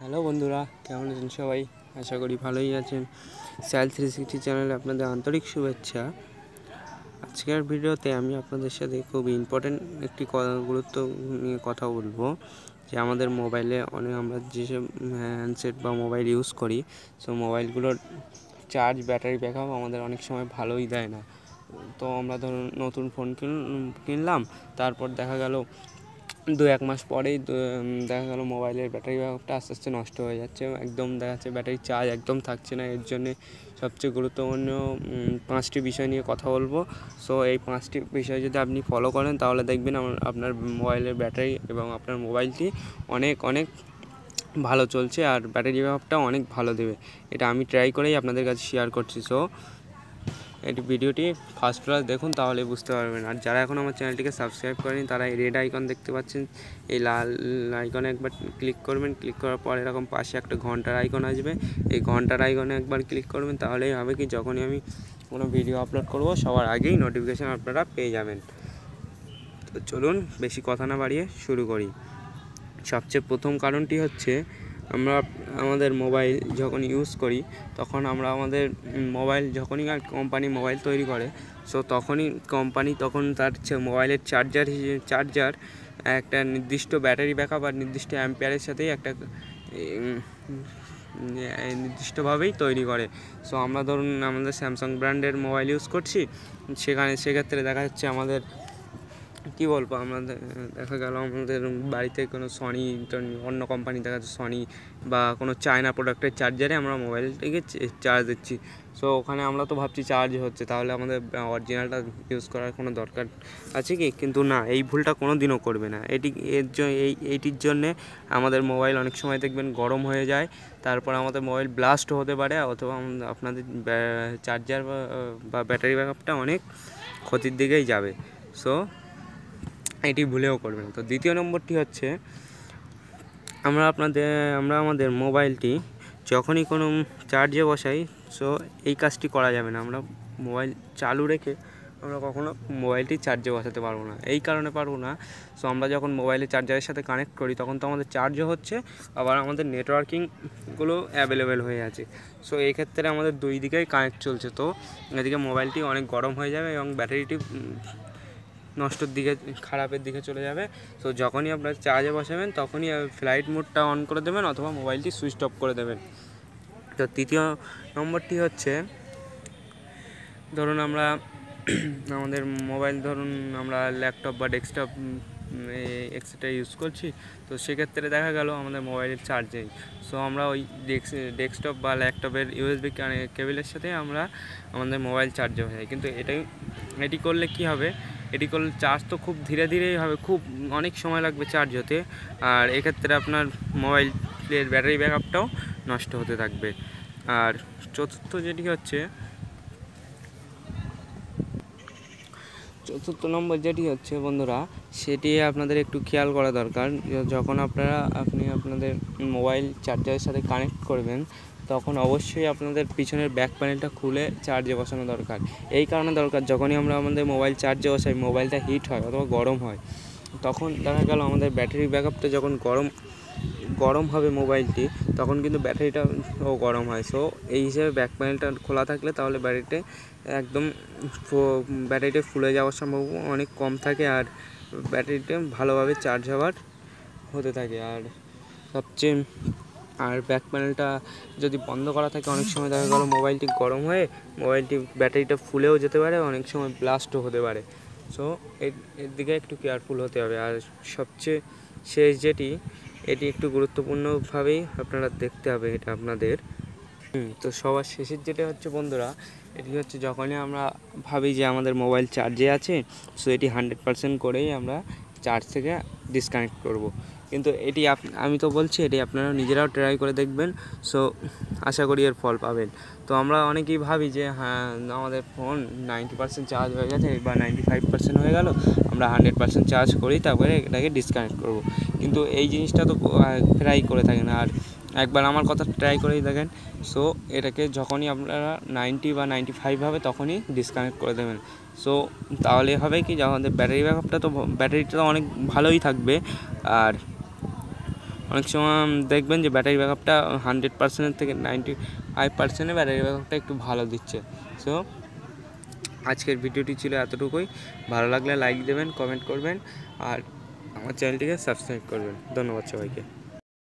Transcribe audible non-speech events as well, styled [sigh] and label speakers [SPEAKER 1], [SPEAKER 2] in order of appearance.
[SPEAKER 1] hello বন্ধুরা কেমন আছেন সবাই আশা করি ভালোই আছেন স্টাইল থ্রি সিক্সটি চ্যানেলে আপনাদের আন্তরিক শুভেচ্ছা আজকের ভিডিওতে আমি আপনাদের সাথে খুব ইম্পর্টেন্ট একটি গুরুত্ব নিয়ে কথা বলবো যে আমাদের মোবাইলে অনেক আমরা যেসব হ্যান্ডসেট বা মোবাইল ইউজ করি সো মোবাইলগুলোর চার্জ ব্যাটারি ব্যাকআপ আমাদের অনেক সময় ভালোই দেয় না তো আমরা ধরুন নতুন ফোন কিনলাম তারপর দেখা গেল দু এক মাস পরেই দেখা গেল মোবাইলের ব্যাটারি ব্যাকআপটা আস্তে আস্তে নষ্ট হয়ে যাচ্ছে একদম দেখা যাচ্ছে ব্যাটারি চার্জ একদম থাকছে না এর জন্যে সবচেয়ে গুরুত্বপূর্ণ পাঁচটি বিষয় নিয়ে কথা বলবো সো এই পাঁচটি বিষয় যদি আপনি ফলো করেন তাহলে দেখবেন আপনার মোবাইলের ব্যাটারি এবং আপনার মোবাইলটি অনেক অনেক ভালো চলছে আর ব্যাটারি ব্যাকআপটা অনেক ভালো দেবে এটা আমি ট্রাই করেই আপনাদের কাছে শেয়ার করছি সো এই ভিডিওটি ফার্স্ট ক্লাস দেখুন তাহলে বুঝতে পারবেন আর যারা এখন আমার চ্যানেলটিকে সাবস্ক্রাইব করেনি তারা এই রেড আইকন দেখতে পাচ্ছেন এই লাল আইকনে একবার ক্লিক করবেন ক্লিক করার পর এরকম পাশে একটা ঘন্টার আইকন আসবে এই ঘন্টার আইকনে একবার ক্লিক করবেন তাহলেই হবে কি যখনই আমি কোনো ভিডিও আপলোড করব সবার আগেই নোটিফিকেশান আপনারা পেয়ে যাবেন তো চলুন বেশি কথা না বাড়িয়ে শুরু করি সবচেয়ে প্রথম কারণটি হচ্ছে আমরা আমাদের মোবাইল যখন ইউজ করি তখন আমরা আমাদের মোবাইল যখনই আর কোম্পানি মোবাইল তৈরি করে সো তখনই কোম্পানি তখন তার মোবাইলের চার্জার চার্জার একটা নির্দিষ্ট ব্যাটারি ব্যাকআপ আর নির্দিষ্ট অ্যাম্পিয়ারের সাথেই একটা নির্দিষ্টভাবেই তৈরি করে সো আমরা ধরুন আমাদের স্যামসাং ব্র্যান্ডের মোবাইল ইউজ করছি সেখানে সেক্ষেত্রে দেখা যাচ্ছে আমাদের কী বলবো আমাদের দেখা গেল আমাদের বাড়িতে কোনো সনি অন্য কোম্পানি দেখা যাচ্ছে সনি বা কোনো চায়না প্রোডাক্টের চার্জারে আমরা মোবাইলটাকে চার্জ দিচ্ছি সো ওখানে আমরা তো ভাবছি চার্জ হচ্ছে তাহলে আমাদের অরিজিনালটা ইউজ করার কোনো দরকার আছে কি কিন্তু না এই ভুলটা কোনো দিনও করবে না এটি এর এই এইটির জন্যে আমাদের মোবাইল অনেক সময় দেখবেন গরম হয়ে যায় তারপর আমাদের মোবাইল ব্লাস্ট হতে পারে অথবা আপনাদের চার্জার বা ব্যাটারি ব্যাকআপটা অনেক ক্ষতির দিকেই যাবে সো এটি ভুলেও করবে না তো দ্বিতীয় নম্বরটি হচ্ছে আমরা আপনাদের আমরা আমাদের মোবাইলটি যখনই কোনো চার্জে বসাই সো এই কাজটি করা যাবে না আমরা মোবাইল চালু রেখে আমরা কখনো মোবাইলটি চার্জে বসাতে পারবো না এই কারণে পারবো না সো আমরা যখন মোবাইলে চার্জারের সাথে কানেক্ট করি তখন তো আমাদের চার্জও হচ্ছে আবার আমাদের নেটওয়ার্কিংগুলো অ্যাভেলেবেল হয়ে আছে সো এই ক্ষেত্রে আমাদের দুই দিকেই কানেক্ট চলছে তো এদিকে মোবাইলটি অনেক গরম হয়ে যাবে এবং ব্যাটারিটি নষ্টর দিকে খারাপের দিকে চলে যাবে সো যখনই আপনার চার্জে বসাবেন তখনই ফ্লাইট মোডটা অন করে দেবেন অথবা মোবাইলটি সুইচ অফ করে দেবেন তো তৃতীয় নম্বরটি হচ্ছে ধরুন আমরা [clears throat] আমাদের মোবাইল ধরুন আমরা ল্যাপটপ বা ডেস্কটপ এক্সট্রা ইউজ করছি তো সেক্ষেত্রে দেখা গেল আমাদের মোবাইলের চার্জেই সো আমরা ওই ডেক্স ডেস্কটপ বা ল্যাপটপের ইউএসবি কেবিলের সাথে আমরা আমাদের মোবাইল চার্জে হয়ে যায় কিন্তু এটাই এটি করলে কি হবে এটি করলে চার্জ তো খুব ধীরে ধীরেই হবে খুব অনেক সময় লাগবে চার্জ হতে আর এক্ষেত্রে আপনার মোবাইলের ব্যাটারি ব্যাক আপটাও নষ্ট হতে থাকবে আর চতুর্থ যেটি হচ্ছে চতুর্থ নম্বর যেটি হচ্ছে বন্ধুরা সেটি আপনাদের একটু খেয়াল করা দরকার যখন আপনারা আপনি আপনাদের মোবাইল চার্জারের সাথে কানেক্ট করবেন তখন অবশ্যই আপনাদের পিছনের ব্যাক প্যানেলটা খুলে চার্জে বসানো দরকার এই কারণে দরকার যখনই আমরা আমাদের মোবাইল চার্জে বসাই মোবাইলটা হিট হয় অথবা গরম হয় তখন দেখা গেল আমাদের ব্যাটারি আপটা যখন গরম গরম হবে মোবাইলটি তখন কিন্তু ব্যাটারিটাও গরম হয় সো এই হিসেবে ব্যাক প্যানেলটা খোলা থাকলে তাহলে ব্যাটারিটা একদম ব্যাটারিটা ফুলে যাওয়ার সম্ভব অনেক কম থাকে আর ব্যাটারিটা ভালোভাবে চার্জ হওয়ার হতে থাকে আর সবচেয়ে আর ব্যাক প্যানেলটা যদি বন্ধ করা থাকে অনেক সময় দেখা গেলো মোবাইলটি গরম হয়ে মোবাইলটি ব্যাটারিটা ফুলেও যেতে পারে অনেক সময় ব্লাস্টও হতে পারে সো এর দিকে একটু কেয়ারফুল হতে হবে আর সবচেয়ে শেষ যেটি এটি একটু গুরুত্বপূর্ণভাবেই আপনারা দেখতে হবে এটা আপনাদের তো সবার শেষের যেটা হচ্ছে বন্ধুরা এটি হচ্ছে যখনই আমরা ভাবি যে আমাদের মোবাইল চার্জে আছে সো এটি হান্ড্রেড পারসেন্ট করেই আমরা চার্জ থেকে ডিসকানেক্ট করব কিন্তু এটি আমি তো বলছি এটি আপনারা নিজেরাও ট্রাই করে দেখবেন সো আশা করি এর ফল পাবেন তো আমরা অনেকেই ভাবি যে হ্যাঁ আমাদের ফোন নাইনটি পার্সেন্ট চার্জ হয়ে গেছে বা নাইনটি ফাইভ পার্সেন্ট হয়ে গেল আমরা হান্ড্রেড পার্সেন্ট চার্জ করি তারপরে এটাকে ডিসকানেক্ট করবো কিন্তু এই জিনিসটা তো ট্রাই করে থাকে না আর একবার আমার কথা ট্রাই করেই দেখেন সো এটাকে যখনই আপনারা নাইনটি বা নাইনটি ফাইভ হবে তখনই ডিসকানেক্ট করে দেবেন সো তাহলে হবে কি আমাদের ব্যাটারি ব্যাকআপটা তো ব্যাটারিটা তো অনেক ভালোই থাকবে আর অনেক সময় দেখবেন যে ব্যাটারি ব্যাকআপটা হান্ড্রেড পার্সেন্টের থেকে নাইনটি ফাইভ পার্সেন্টে ব্যাটারি ব্যাকআপটা একটু ভালো দিচ্ছে সো আজকের ভিডিওটি ছিল এতটুকুই ভালো লাগলে লাইক দেবেন কমেন্ট করবেন আর আমার চ্যানেলটিকে সাবস্ক্রাইব করবেন ধন্যবাদ সবাইকে